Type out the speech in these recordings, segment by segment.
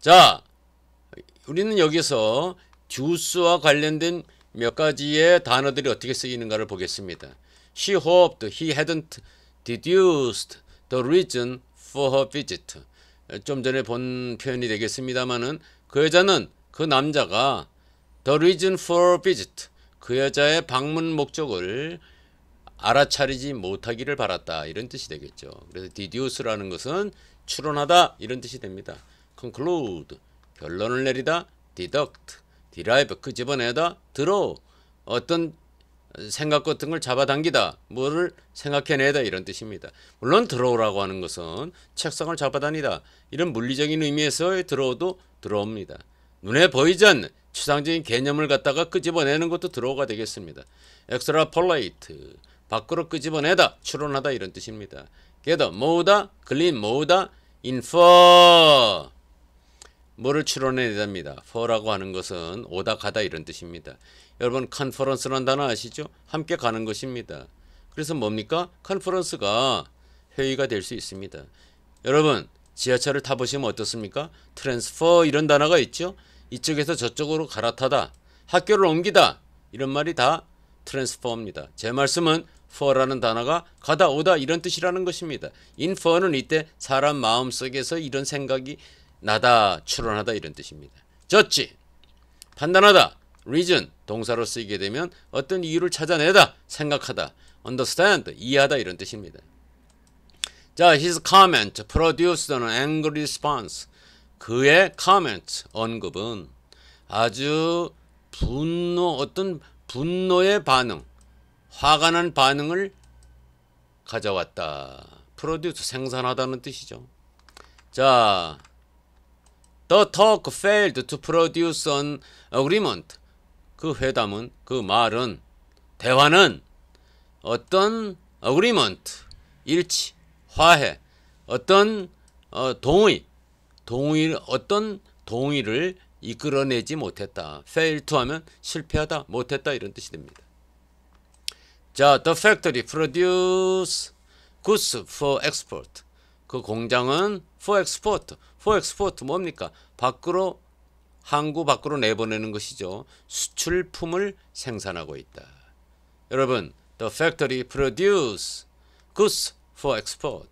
자, 우리는 여기서 듀스와 관련된 몇 가지의 단어들이 어떻게 쓰이는가를 보겠습니다. She hoped he hadn't deduced the reason for her visit. 좀 전에 본 표현이 되겠습니다만은 그 여자는 그 남자가 the reason for visit 그 여자의 방문 목적을 알아차리지 못하기를 바랐다 이런 뜻이 되겠죠. 그래서 deduce라는 것은 추론하다 이런 뜻이 됩니다. conclude 결론을 내리다 deduct derive 끄집어내다 draw 어떤 생각 같은 걸 잡아당기다 뭐를 생각해내다 이런 뜻입니다 물론 draw라고 하는 것은 책상을 잡아다니다 이런 물리적인 의미에서의 draw도 draw입니다 눈에 보이지 않는 추상적인 개념을 갖다가 끄집어내는 것도 드로우가 되겠습니다. 엑스 t r a p o l 밖으로 끄집어내다, 추론하다 이런 뜻입니다. 게더 모으다, g 린 모으다, 인퍼 뭐를 추론해내답니다. for라고 하는 것은 오다 가다 이런 뜻입니다. 여러분 컨퍼런스란 단어 아시죠? 함께 가는 것입니다. 그래서 뭡니까? 컨퍼런스가 회의가 될 수 있습니다. 여러분 지하철을 타보시면 어떻습니까? 트랜스퍼 이런 단어가 있죠? 이쪽에서 저쪽으로 갈아타다, 학교를 옮기다 이런 말이 다 트랜스퍼입니다. 제 말씀은 for라는 단어가 가다 오다 이런 뜻이라는 것입니다. infer는 이때 사람 마음속에서 이런 생각이 나다, 추론하다 이런 뜻입니다. 젖지, 판단하다, reason, 동사로 쓰이게 되면 어떤 이유를 찾아내다, 생각하다, understand, 이해하다 이런 뜻입니다. 자, his comment produced an angry response. 그의 comment, 언급은 아주 분노, 어떤 분노의 반응, 화가 난 반응을 가져왔다. 프로듀스 생산하다는 뜻이죠. 자, The talk failed to produce an agreement. 그 회담은, 그 말은, 대화는 어떤 agreement, 일치, 화해, 어떤 어, 동의, 동의, 어떤 동의를 이끌어내지 못했다. fail to 하면 실패하다, 못했다 이런 뜻이 됩니다. 자, the factory produce goods for export. 그 공장은 for export. for export 뭡니까? 밖으로 항구 밖으로 내보내는 것이죠. 수출품을 생산하고 있다. 여러분, the factory produce goods for export.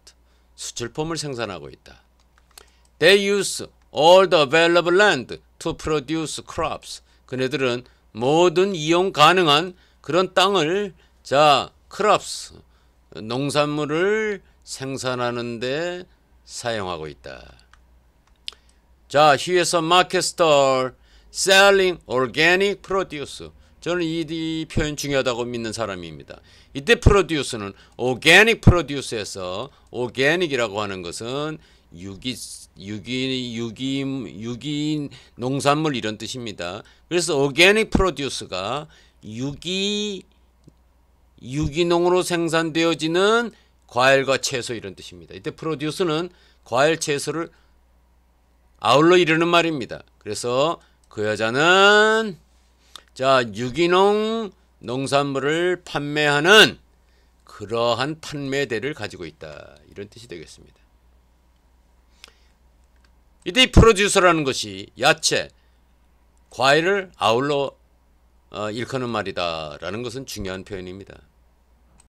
수출품을 생산하고 있다. They use all the available land to produce crops. 그네들은 모든 이용 가능한 그런 땅을 자, crops 농산물을 생산하는데 사용하고 있다. 자, he is a market store selling organic produce. 저는 이, 이 표현 중요하다고 믿는 사람입니다. 이때 produce는 organic produce에서 organic이라고 하는 것은 유기 유기 유기 유기인 농산물 이런 뜻입니다. 그래서 organic produce가 유기 유기농으로 생산되어지는 과일과 채소 이런 뜻입니다. 이때 프로듀스는 과일 채소를 아울러 이르는 말입니다. 그래서 그 여자는 자 유기농 농산물을 판매하는 그러한 판매대를 가지고 있다 이런 뜻이 되겠습니다. 이때 이 프로듀서라는 것이 야채, 과일을 아울러 어, 일컫는 말이다라는 것은 중요한 표현입니다.